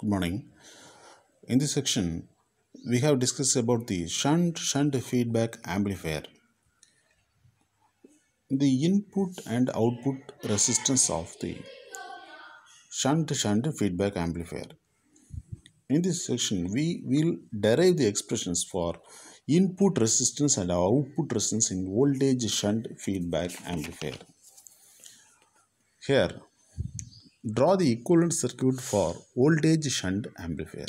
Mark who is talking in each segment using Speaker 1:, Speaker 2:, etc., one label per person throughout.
Speaker 1: good morning in this section we have discussed about the shunt shunt feedback amplifier the input and output resistance of the shunt shunt feedback amplifier in this section we will derive the expressions for input resistance and output resistance in voltage shunt feedback amplifier here draw the equivalent circuit for voltage shunt amplifier.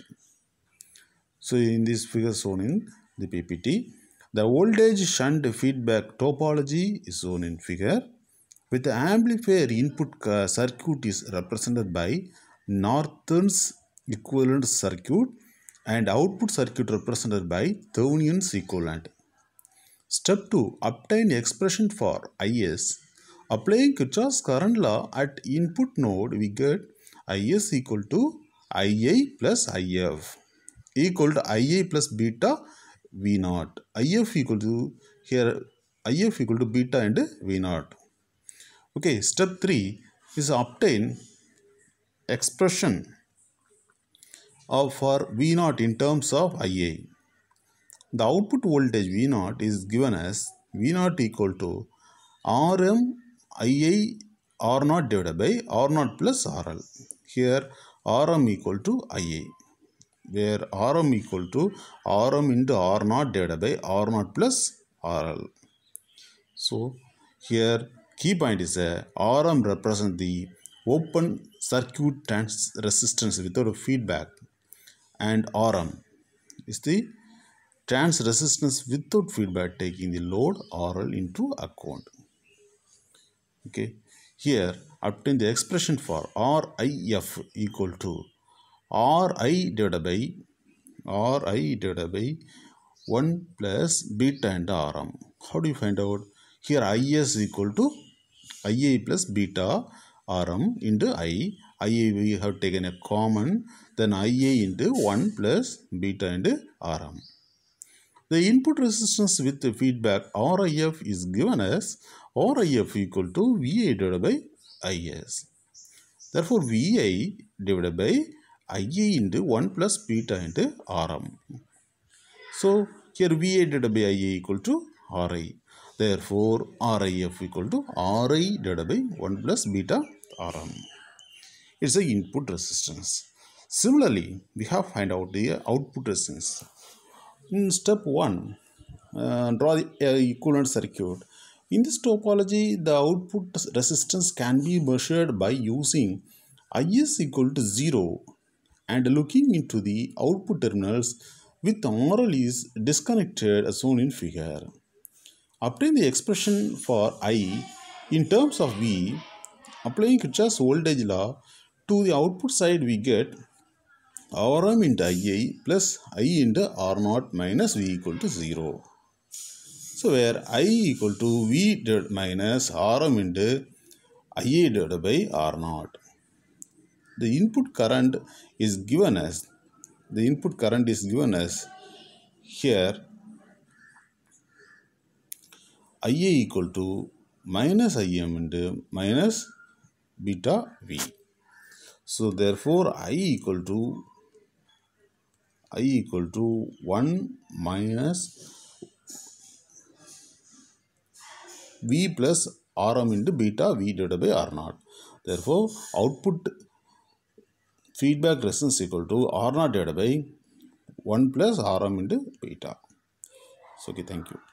Speaker 1: So in this figure shown in the PPT, the voltage shunt feedback topology is shown in figure with the amplifier input circuit is represented by Northern's equivalent circuit and output circuit represented by Thevenin's equivalent. Step 2. Obtain expression for Is Applying Kirchhoff's current law at input node, we get Is equal to Ia plus If equal to Ia plus beta V naught. If equal to here If equal to beta and V naught. Okay, step 3 is obtain expression of for V naught in terms of Ia. The output voltage V naught is given as V naught equal to Rm II R naught divided by R naught plus RL. Here RM equal to IA where RM equal to RM into R naught divided by R naught plus RL. So here key point is a RM represents the open circuit trans resistance without feedback and RM is the trans resistance without feedback taking the load RL into account okay here obtain the expression for RIF equal to RI divided by RI divided by 1 plus beta and RM. How do you find out? Here IS equal to IA plus beta RM into I. we have taken a common then IA into 1 plus beta and RM. The input resistance with the feedback RIF is given as RIF equal to VA divided by IS. Therefore, VI divided by IA into 1 plus beta into RM. So, here VA divided by IA equal to RI. Therefore, RIF equal to RI divided by 1 plus beta RM. It's the input resistance. Similarly, we have find out the output resistance. In step 1, uh, draw the uh, equivalent circuit. In this topology, the output resistance can be measured by using is equal to 0 and looking into the output terminals with RL is disconnected as shown in figure. Obtain the expression for I in terms of V, applying Kirchhoff's voltage law to the output side we get Rm into Ii plus I into R0 minus V equal to 0. So where I equal to V minus Rm into Ia divided by R0. The input current is given as, the input current is given as here Ia equal to minus Im into minus beta V. So therefore I equal to i equal to 1 minus v plus rm into beta v divided by r naught. Therefore, output feedback resistance equal to r naught divided by 1 plus rm into beta. So, okay, thank you.